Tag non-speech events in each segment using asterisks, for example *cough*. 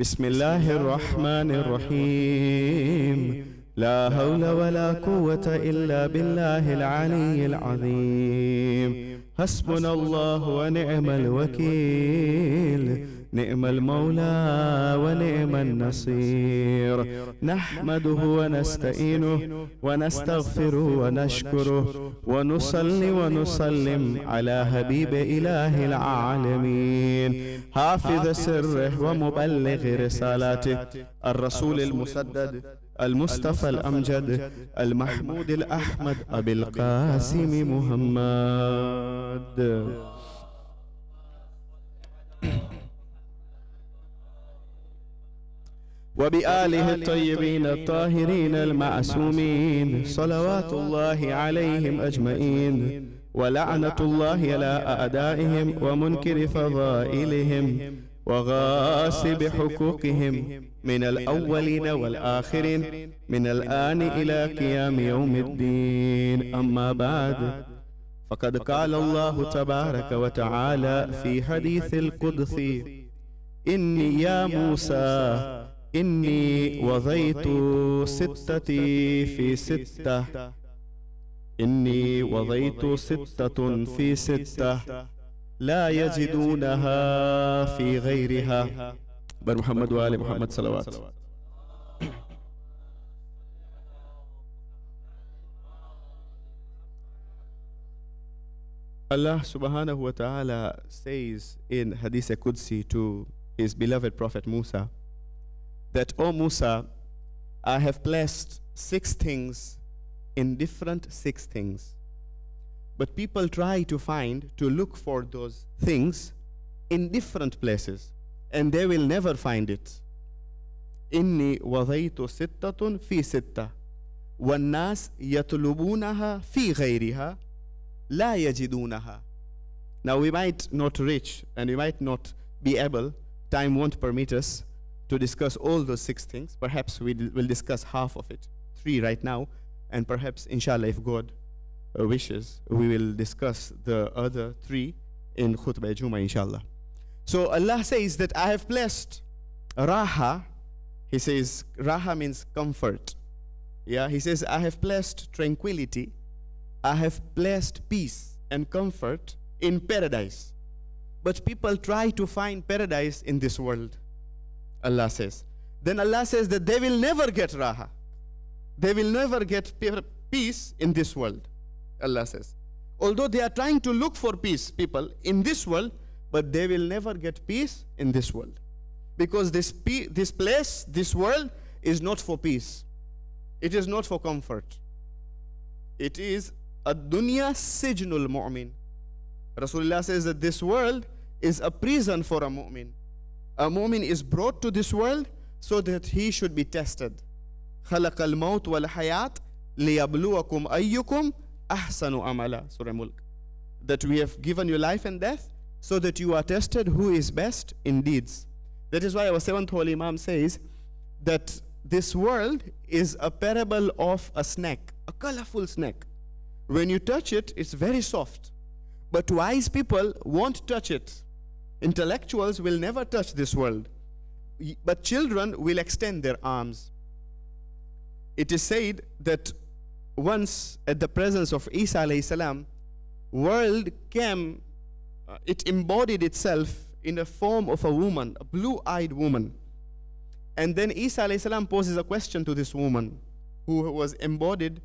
بسم الله الرحمن الرحيم لا حول ولا قوة إلا بالله العلي العظيم حسبنا الله ونعم الوكيل نئم المولى ونئم النصير نحمده ونستعينه ونستغفره ونشكره ونصلي ونسلم على حبيب إله العالمين حافظ سره ومبلغ رسالته الرسول المسدد المصطفى الأمجد المحمود الأحمد أبي القاسم محمد وبآله الطيبين الطاهرين المعصومين صلوات الله عليهم أجمعين ولعنة الله على أعدائهم ومنكر فضائلهم وغاسب حقوقهم من الأولين والآخرين من الآن إلى قيام يوم الدين أما بعد فقد قال الله تبارك وتعالى في حديث القدس إني يا موسى إني وضيت ستة في ستة إني وضيت ستة في ستة لا يجدونها في غيرها بر محمد وآل محمد صلوات Allah subhanahu wa ta'ala says in Hadith Qudsi to his beloved Prophet Musa, that, O Musa, I have placed six things in different six things. But people try to find, to look for those things in different places, and they will never find it. إني وضيت fi في ستة والناس يطلبونها في غيرها لا يجدونها Now we might not reach and we might not be able, time won't permit us to discuss all those six things. Perhaps we will discuss half of it, three right now, and perhaps, inshallah, if God uh, wishes, we will discuss the other three in Khutbah Juma, inshallah. So Allah says that I have blessed Raha. He says, Raha means comfort. Yeah, he says, I have blessed tranquility. I have blessed peace and comfort in paradise. But people try to find paradise in this world. Allah says. Then Allah says that they will never get raha. They will never get peace in this world, Allah says. Although they are trying to look for peace, people, in this world, but they will never get peace in this world. Because this, this place, this world, is not for peace. It is not for comfort. It is a dunya sijnul mu'min. Rasulullah says that this world is a prison for a mu'min a mu'min is brought to this world so that he should be tested. خلق الموت والحياة ليبلوكم أيكم أحسن عملا Surah Mulk That we have given you life and death so that you are tested who is best in deeds. That is why our seventh holy Imam says that this world is a parable of a snake, a colorful snake. When you touch it, it's very soft. But wise people won't touch it Intellectuals will never touch this world, but children will extend their arms. It is said that once at the presence of Isa salam, world came, uh, it embodied itself in the form of a woman, a blue-eyed woman. And then Isa salam poses a question to this woman who was embodied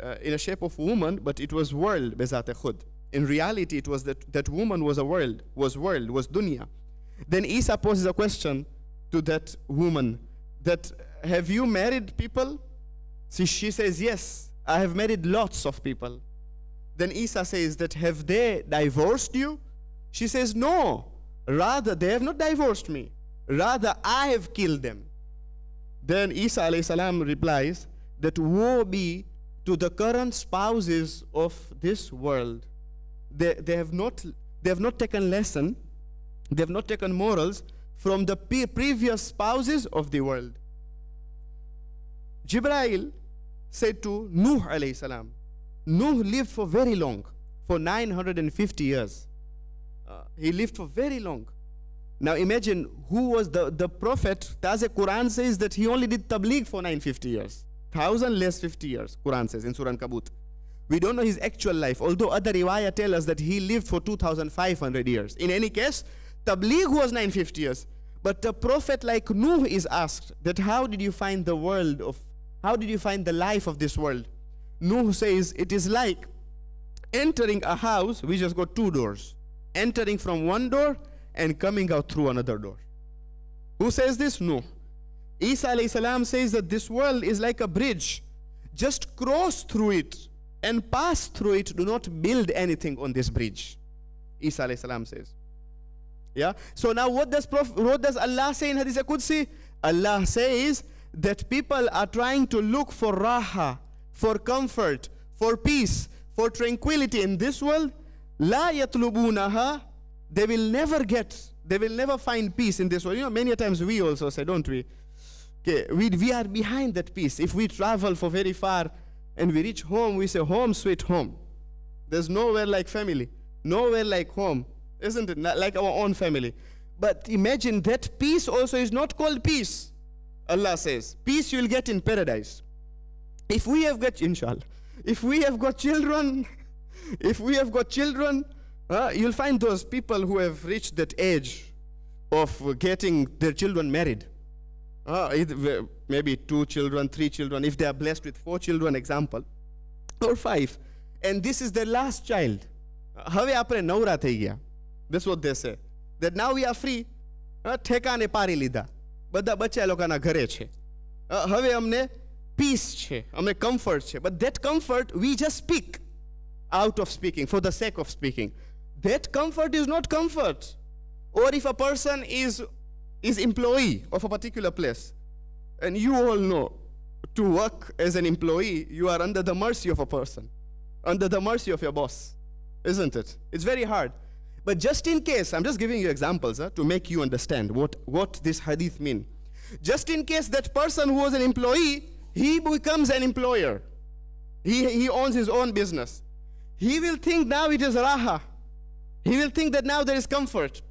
uh, in a shape of woman, but it was world, bezat khud. In reality, it was that, that woman was a world, was world, was dunya. Then Isa poses a question to that woman that, have you married people? See, she says, yes, I have married lots of people. Then Isa says that, have they divorced you? She says, no, rather they have not divorced me. Rather, I have killed them. Then Isa alayhi salam replies that woe be to the current spouses of this world they, they have not they have not taken lesson they have not taken morals from the previous spouses of the world Jibrail said to nuh alayhi salam nuh lived for very long for 950 years uh, he lived for very long now imagine who was the, the prophet the quran says that he only did tabligh for 950 years 1000 less 50 years quran says in surah kabut we don't know his actual life, although other riwayah tell us that he lived for 2,500 years. In any case, Tabligh was 950 years. But a prophet like Nuh is asked that how did you find the world of, how did you find the life of this world? Nuh says it is like entering a house We just got two doors, entering from one door and coming out through another door. Who says this? Nuh. Isa salam says that this world is like a bridge. Just cross through it and pass through it. Do not build anything on this bridge. Isa alayhi salam says. Yeah. So now what does Prof, what does Allah say in Hadith Qudsi? Allah says that people are trying to look for raha, for comfort, for peace, for tranquility in this world. La yatlubunaha. They will never get, they will never find peace in this world. You know, many times we also say, don't we? Okay, we, we are behind that peace. If we travel for very far, and we reach home, we say, Home, sweet home. There's nowhere like family, nowhere like home, isn't it? like our own family. But imagine that peace also is not called peace. Allah says, Peace you'll get in paradise. If we have got, inshallah, if we have got children, *laughs* if we have got children, uh, you'll find those people who have reached that age of getting their children married uh, maybe two children, three children, if they are blessed with four children, example, or five, and this is their last child. હવે આપણે નવરા થઈ ગયા this what they say that now we are free ઠેકાને પારી લીધા બધા બચ્યા લોકોના ઘરે છે હવે અમને પીસ છે અમને કમ્ફર્ટ છે but that comfort we just speak out of speaking, for the sake of speaking. That comfort is not comfort. Or if a person is is employee of a particular place. And you all know, to work as an employee, you are under the mercy of a person, under the mercy of your boss, isn't it? It's very hard. But just in case, I'm just giving you examples huh, to make you understand what, what this hadith mean. Just in case that person who was an employee, he becomes an employer. He, he owns his own business. He will think now it is raha. He will think that now there is comfort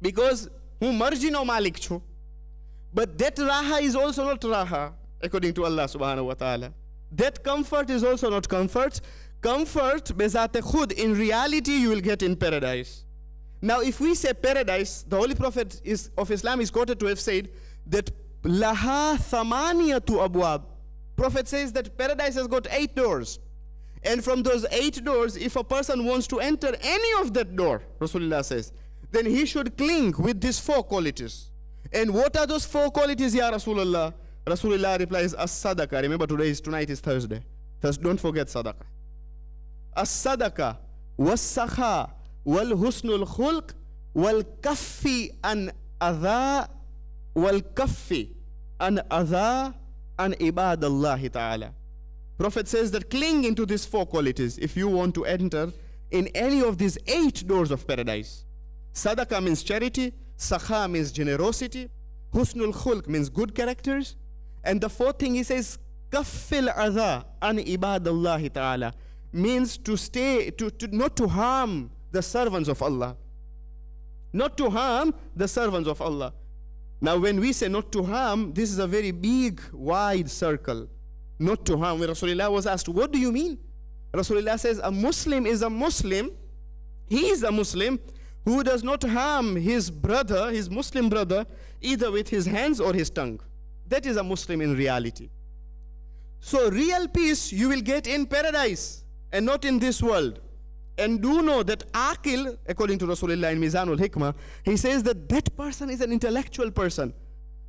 because હું મરજીનો માલિક છું But that raha is also not raha, according to Allah subhanahu wa ta'ala. That comfort is also not comfort. Comfort, bezate khud, in reality you will get in paradise. Now, if we say paradise, the Holy Prophet is, of Islam is quoted to have said that laha tu abwab. Prophet says that paradise has got eight doors. And from those eight doors, if a person wants to enter any of that door, Rasulullah says, then he should cling with these four qualities. And what are those four qualities, Ya Rasulullah? Rasulullah replies, As Sadaqah. Remember, today is tonight is Thursday. Thurs don't forget Sadaqah. As Sadaqah, Was Sakha, Wal Husnul Khulq, Wal Kaffi an Adha, Wal Kaffi an Adha, an Ibadallahi Ta'ala. Prophet says that cling into these four qualities if you want to enter in any of these eight doors of paradise. Sadaqah means charity, Sakha means generosity, Husnul Khulq means good characters. And the fourth thing he says, Kafil Adha an ibadallahi ta'ala means to stay, to, to not to harm the servants of Allah. Not to harm the servants of Allah. Now, when we say not to harm, this is a very big, wide circle. Not to harm. When Rasulullah was asked, What do you mean? Rasulullah says, A Muslim is a Muslim. He is a Muslim who does not harm his brother, his Muslim brother, either with his hands or his tongue. That is a Muslim in reality. So, real peace you will get in paradise and not in this world. And do know that Akil, according to Rasulullah in al Hikmah, he says that that person is an intellectual person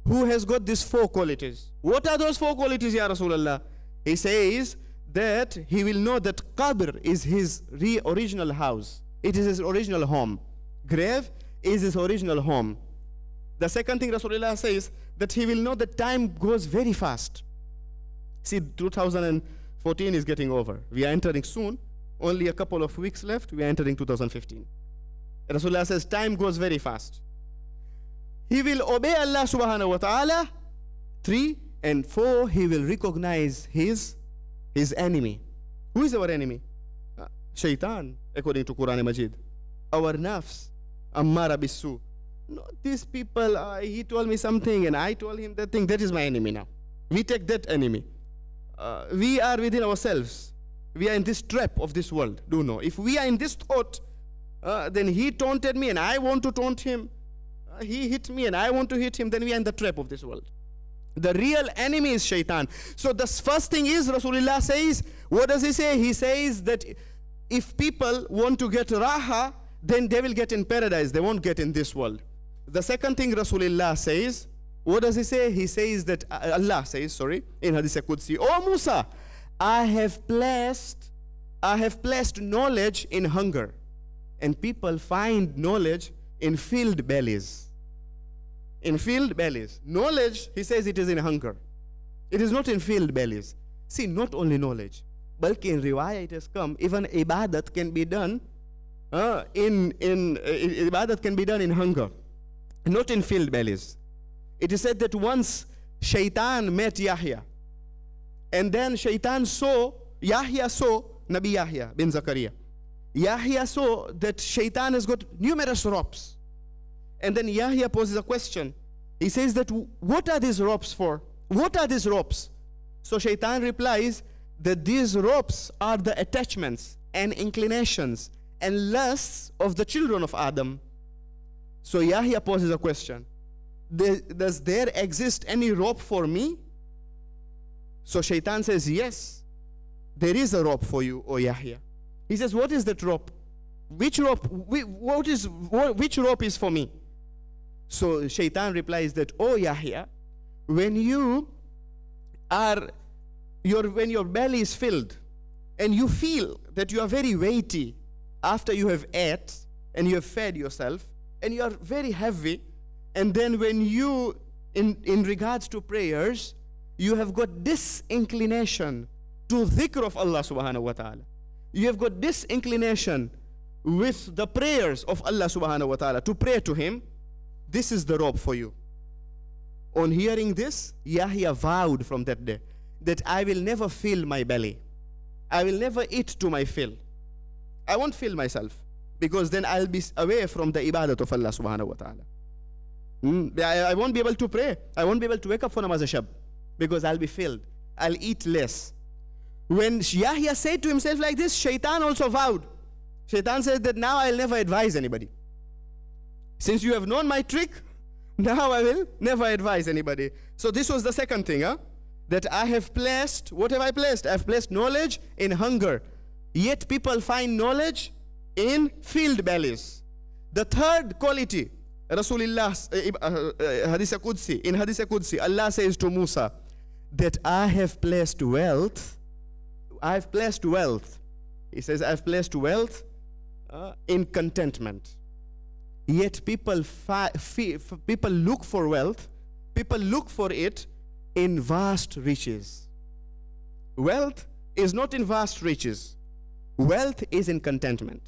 who has got these four qualities. What are those four qualities, Ya Rasulullah? He says that he will know that Qabr is his original house, it is his original home grave is his original home. The second thing Rasulullah says that he will know that time goes very fast. See, 2014 is getting over. We are entering soon. Only a couple of weeks left. We are entering 2015. Rasulullah says time goes very fast. He will obey Allah subhanahu wa ta'ala. Three and four, he will recognize his his enemy. Who is our enemy? Uh, shaitan, according to Quran and Majid. Our nafs. Ammarabisu. No, these people, uh, he told me something and I told him that thing. That is my enemy now. We take that enemy. Uh, we are within ourselves. We are in this trap of this world. Do know. If we are in this thought, uh, then he taunted me and I want to taunt him. Uh, he hit me and I want to hit him. Then we are in the trap of this world. The real enemy is shaitan. So the first thing is Rasulullah says, what does he say? He says that if people want to get raha, then they will get in paradise. They won't get in this world. The second thing Rasulullah says, what does he say? He says that uh, Allah says, sorry, in Hadith Qudsi, O oh Musa, I have placed, I have placed knowledge in hunger, and people find knowledge in filled bellies. In filled bellies, knowledge, he says, it is in hunger. It is not in filled bellies. See, not only knowledge, but in riwayah it has come, even ibadat can be done uh, in, in, uh, ibadat can be done in hunger, not in filled bellies. It is said that once shaitan met Yahya, and then shaitan saw, Yahya saw Nabi Yahya bin Zakaria. Yahya saw that shaitan has got numerous ropes. And then Yahya poses a question. He says that, what are these ropes for? What are these ropes? So shaitan replies that these ropes are the attachments and inclinations and lusts of the children of Adam. So Yahya poses a question Does there exist any rope for me? So Shaitan says, Yes, there is a rope for you, O Yahya. He says, What is that rope? Which rope? What is, which rope is for me? So Shaitan replies that, O Yahya, when you are your when your belly is filled and you feel that you are very weighty after you have ate and you have fed yourself and you are very heavy and then when you in in regards to prayers you have got this inclination to dhikr of Allah subhanahu wa ta'ala you have got this inclination with the prayers of Allah subhanahu wa ta'ala to pray to him this is the rope for you on hearing this Yahya vowed from that day that I will never fill my belly I will never eat to my fill I won't feel myself because then I'll be away from the ibadat of Allah subhanahu wa ta'ala. Mm, I, I, won't be able to pray. I won't be able to wake up for namaz shab because I'll be filled. I'll eat less. When Yahya said to himself like this, Shaitan also vowed. Shaitan said that now I'll never advise anybody. Since you have known my trick, *laughs* now I will never advise anybody. So this was the second thing, huh? That I have placed, what have I placed? I've placed knowledge in hunger Yet people find knowledge in field bellies. The third quality, Rasulullah, uh, eh, uh, eh, eh, Hadith Qudsi, in Hadith Qudsi, Allah says to Musa, that I have placed wealth, I have placed wealth, he says, I have placed wealth uh, in contentment. Yet people, people look for wealth, people look for it in vast riches. Wealth is not in vast riches. Wealth is in contentment.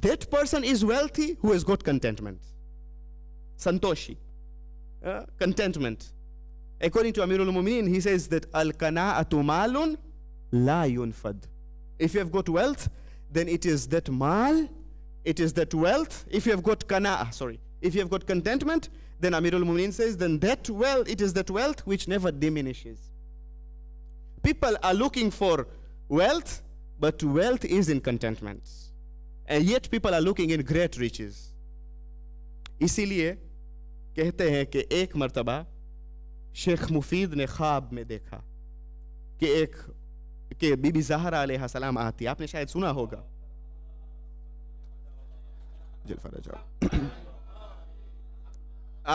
That person is wealthy who has got contentment. Santoshi. Uh, contentment. According to Amirul Mumineen, he says that Al Kana'atu Malun La Yunfad. If you have got wealth, then it is that mal, it is that wealth. If you have got Kana'ah, sorry, if you have got contentment, then Amirul Mumineen says, then that wealth, it is that wealth which never diminishes. People are looking for wealth But wealth is in contentment. And yet people are looking in great riches. इसीलिए कहते हैं कि एक मर्तबा शेख मुफीद ने ख्वाब में देखा कि एक के बीबी जहरा सलाम आती आपने शायद सुना होगा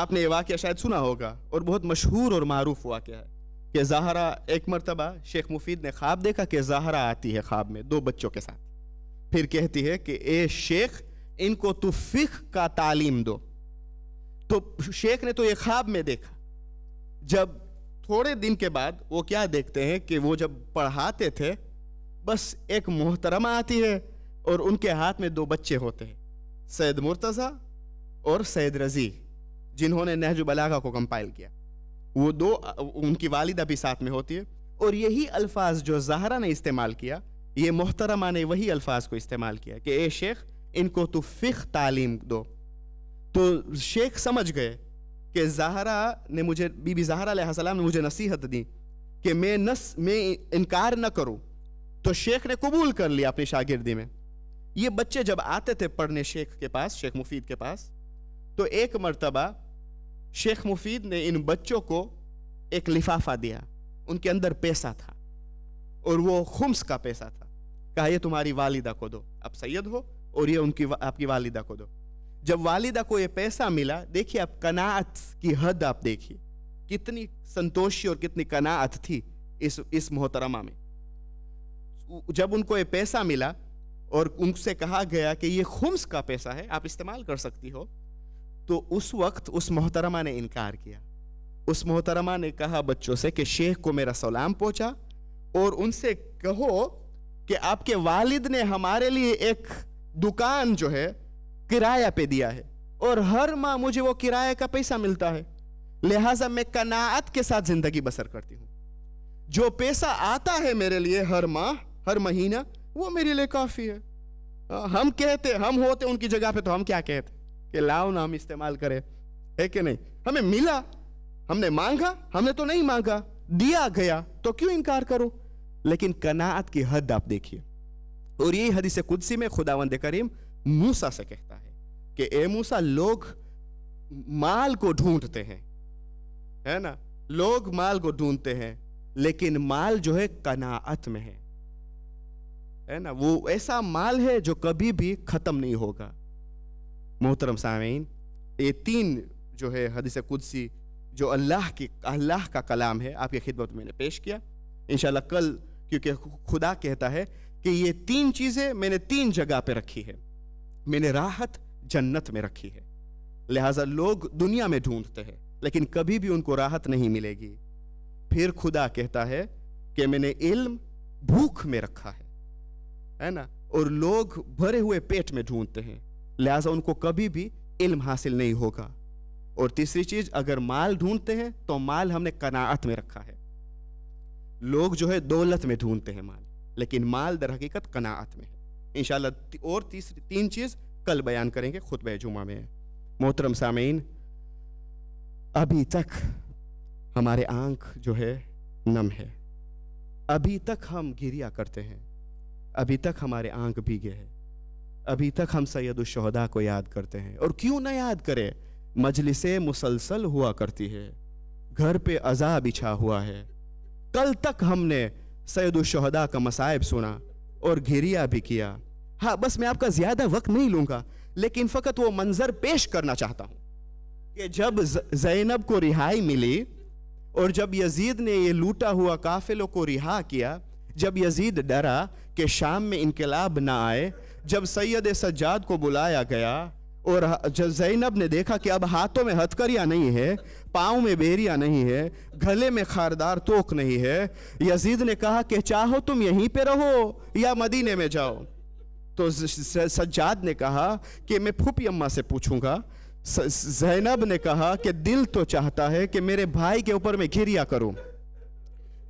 आपने ये वाक्य शायद सुना होगा और बहुत मशहूर और मारूफ वाक्य है कि जहरा एक मरतबा शेख मुफीद ने ख्वाब देखा कि जहरा आती है ख्वाब में दो बच्चों के साथ फिर कहती है कि ए शेख इनको तो फिख का तालीम दो तो शेख ने तो ये ख्वाब में देखा जब थोड़े दिन के बाद वो क्या देखते हैं कि वो जब पढ़ाते थे बस एक मोहतरमा आती है और उनके हाथ में दो बच्चे होते हैं सैद मुर्तज़ा और सैद रज़ी जिन्होंने नहजुबलागा को कंपाइल किया वो दो उनकी वालिदा भी साथ में होती है और यही अल्फाज जो जहरा ने इस्तेमाल किया ये मोहतरमा ने वही अल्फाज को इस्तेमाल किया कि ए शेख इनको तो फ़िक तालीम दो तो शेख समझ गए कि जहरा ने मुझे बीबी जहरा सलाम ने मुझे नसीहत दी कि मैं नस मैं इनकार न करूं तो शेख ने कबूल कर लिया अपनी शागिर्दी में ये बच्चे जब आते थे पढ़ने शेख के पास शेख मुफीद के पास तो एक मरतबा शेख मुफीद ने इन बच्चों को एक लिफाफा दिया उनके अंदर पैसा था और वो खुम्स का पैसा था कहा ये तुम्हारी वालिदा को दो आप सैयद हो और ये उनकी आपकी वालिदा को दो जब वालिदा को ये पैसा मिला देखिए आप कनात की हद आप देखिए कितनी संतोषी और कितनी कनात थी इस इस मोहतरमा में जब उनको ये पैसा मिला और उनसे कहा गया कि ये खुम्स का पैसा है आप इस्तेमाल कर सकती हो तो उस वक्त उस मोहतरमा ने इनकार किया उस मोहतरमा ने कहा बच्चों से कि शेख को मेरा सलाम पहुंचा और उनसे कहो कि आपके वालिद ने हमारे लिए एक दुकान जो है किराया पे दिया है और हर माह मुझे वो किराए का पैसा मिलता है लिहाजा मैं कनात के साथ ज़िंदगी बसर करती हूँ जो पैसा आता है मेरे लिए हर माह हर महीना वो मेरे लिए काफ़ी है हाँ, हम कहते हम होते उनकी जगह पे तो हम क्या कहते कि लाओ ना हम इस्तेमाल करें है कि नहीं हमें मिला हमने मांगा हमने तो नहीं मांगा दिया गया तो क्यों इनकार करो लेकिन कनात की हद आप देखिए और यही हदीस कुदसी में खुदावंद करीम मूसा से कहता है कि ए मूसा लोग माल को ढूंढते हैं है ना लोग माल को ढूंढते हैं लेकिन माल जो है कनात में है है ना वो ऐसा माल है जो कभी भी खत्म नहीं होगा मोहतरम सामीन ये तीन जो है हदीस कुदसी जो अल्लाह की अल्लाह का कलाम है आपकी खिदमत मैंने पेश किया इन कल क्योंकि खुदा कहता है कि ये तीन चीज़ें मैंने तीन जगह पर रखी है मैंने राहत जन्नत में रखी है लिहाजा लोग दुनिया में ढूंढते हैं लेकिन कभी भी उनको राहत नहीं मिलेगी फिर खुदा कहता है कि मैंने इल्म भूख में रखा है है ना और लोग भरे हुए पेट में ढूंढते हैं लिहाजा उनको कभी भी इल्म हासिल नहीं होगा और तीसरी चीज अगर माल ढूंढते हैं तो माल हमने कनाअत में रखा है लोग जो है दौलत में ढूंढते हैं माल लेकिन माल दर हकीकत कनाअत में है इनशाला और तीसरी तीन चीज़ कल बयान करेंगे खुतब जुमा में मोहतरम सामीन अभी तक हमारे आंख जो है नम है अभी तक हम गिरिया करते हैं अभी तक हमारे आंख भीगे हैं अभी तक हम सैयद शहदा को याद करते हैं और क्यों ना याद करें मजलिसे मुसलसल हुआ करती है घर पे अजा बिछा हुआ है कल तक हमने सैद शहदा का मसायब सुना और घिरिया भी किया हाँ बस मैं आपका ज़्यादा वक्त नहीं लूंगा लेकिन फ़कत वो मंज़र पेश करना चाहता हूँ कि जब जैनब को रिहाई मिली और जब यजीद ने ये लूटा हुआ काफिलों को रिहा किया जब यजीद डरा कि शाम में इनकलाब ना आए जब सैयद सज्जाद को बुलाया गया और जब जैनब ने देखा कि अब हाथों में हथकरिया नहीं है पाँव में बेरिया नहीं है गले में खारदार तोक नहीं है यजीद ने कहा कि चाहो तुम यहीं पे रहो या मदीने में जाओ तो सज्जाद ने कहा कि मैं फूफी अम्मा से पूछूंगा जैनब ने कहा कि दिल तो चाहता है कि मेरे भाई के ऊपर मैं घिरिया करूं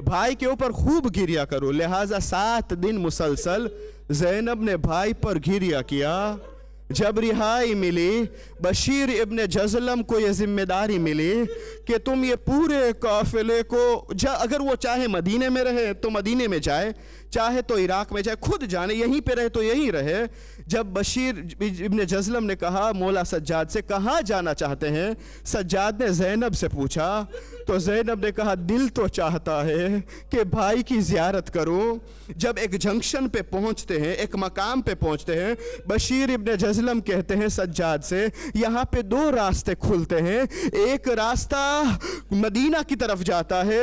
भाई के ऊपर खूब गिरिया करो लिहाजा सात दिन मुसलसल जैनब ने भाई पर घिरिया किया जब रिहाई मिली बशीर इबन जजलम को यह जिम्मेदारी मिली कि तुम ये पूरे काफिले को जा अगर वो चाहे मदीने में रहे तो मदीने में जाए चाहे तो इराक में जाए खुद जाने यहीं पे रहे तो यहीं रहे जब बशीर इबन जजलम ने कहा मौला सज्जाद से कहाँ जाना चाहते हैं सज्जाद ने जैनब से पूछा तो जैनब ने कहा दिल तो चाहता है कि भाई की ज्यारत करूं जब एक जंक्शन पे पहुंचते हैं एक मकाम पे पहुंचते हैं बशीर इब्न जजलम कहते हैं सज्जाद से यहाँ पे दो रास्ते खुलते हैं एक रास्ता मदीना की तरफ जाता है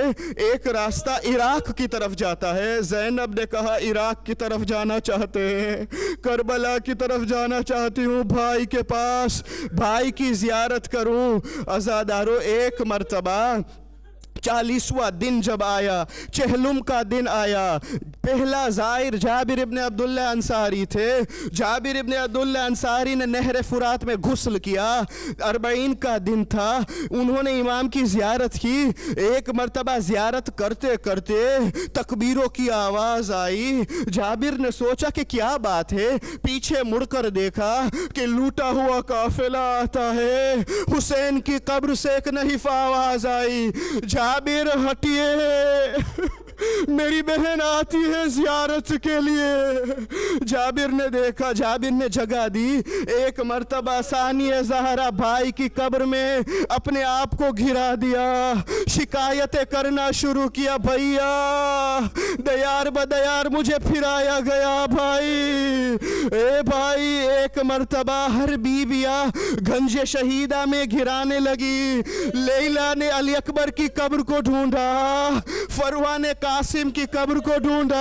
एक रास्ता इराक की तरफ जाता है जैनब ने कहा इराक की तरफ जाना चाहते हैं करबला की तरफ जाना चाहती हूँ भाई के पास भाई की जियारत करूँ आज़ादारो एक मरतबा चालीसवा दिन जब आया चहलुम का दिन आया पहला ज़ाहिर जाबिर इब्ने अब्दुल्ला अंसारी थे जाबिर इब्ने अब्दुल्ला अंसारी ने नहर फुरात में घुसल किया अरबईन का दिन था उन्होंने इमाम की जियारत की एक मरतबा जियारत करते करते तकबीरों की आवाज़ आई जाबिर ने सोचा कि क्या बात है पीछे मुड़कर देखा कि लूटा हुआ काफिला आता है हुसैन की कब्र से एक नहीं आवाज़ आई काबिर हटिए मेरी बहन आती है जियारत के लिए जाबिर ने देखा जाबिर ने जगह दी एक मरतबा सानिया जहरा भाई की कब्र में अपने आप को घिरा दिया शिकायतें करना शुरू किया भैया दयार बदयार मुझे फिराया गया भाई ए भाई एक मरतबा हर बीबिया गंजे शहीदा में घिराने लगी लेला ने अली अकबर की कब्र को ढूंढा फरवा ने कहा कासिम की कब्र को ढूंढा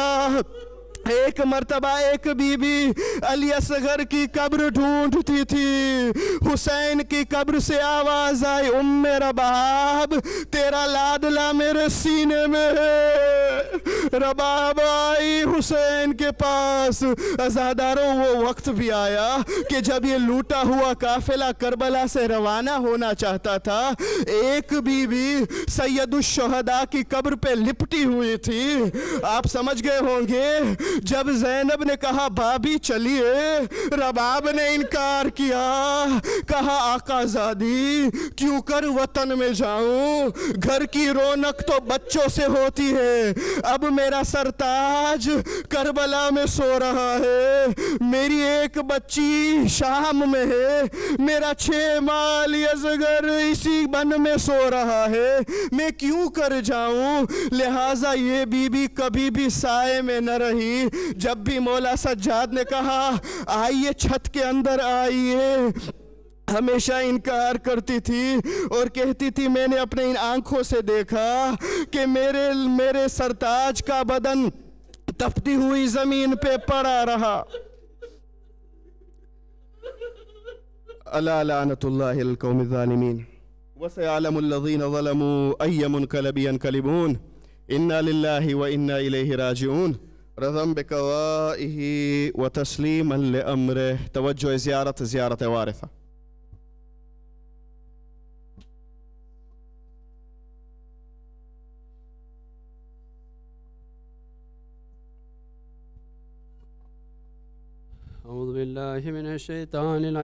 एक मरतबा एक बीबी अली असगर की कब्र ढूंढती थी हुसैन की कब्र से आवाज आई उम रबाब तेरा लादला मेरे सीने में है रबाब आई हुसैन के पास अजादारों वो वक्त भी आया कि जब ये लूटा हुआ काफिला करबला से रवाना होना चाहता था एक बीबी शहदा की कब्र पे लिपटी हुई थी आप समझ गए होंगे जब जैनब ने कहा भाभी चलिए रबाब ने इनकार किया कहा आकाजादी क्यों कर वतन में जाऊं घर की रौनक तो बच्चों से होती है अब मेरा सरताज करबला में सो रहा है मेरी एक बच्ची शाम में है मेरा छे माल यजगर इसी बन में सो रहा है मैं क्यों कर जाऊं लिहाजा ये बीबी कभी भी साय में न रही थी जब भी मौला सज्जाद ने कहा आइए छत के अंदर आइए हमेशा इनकार करती थी और कहती थी मैंने अपने इन आंखों से देखा कि मेरे मेरे सरताज का बदन तपती हुई जमीन पे पड़ा रहा अलानतमीन वसलमीन इन्ना लाही व इन्ना राजून رضا بقضائه وتسليما لأمره توجه زيارة زيارة وارثة أعوذ بالله من الشيطان العظيم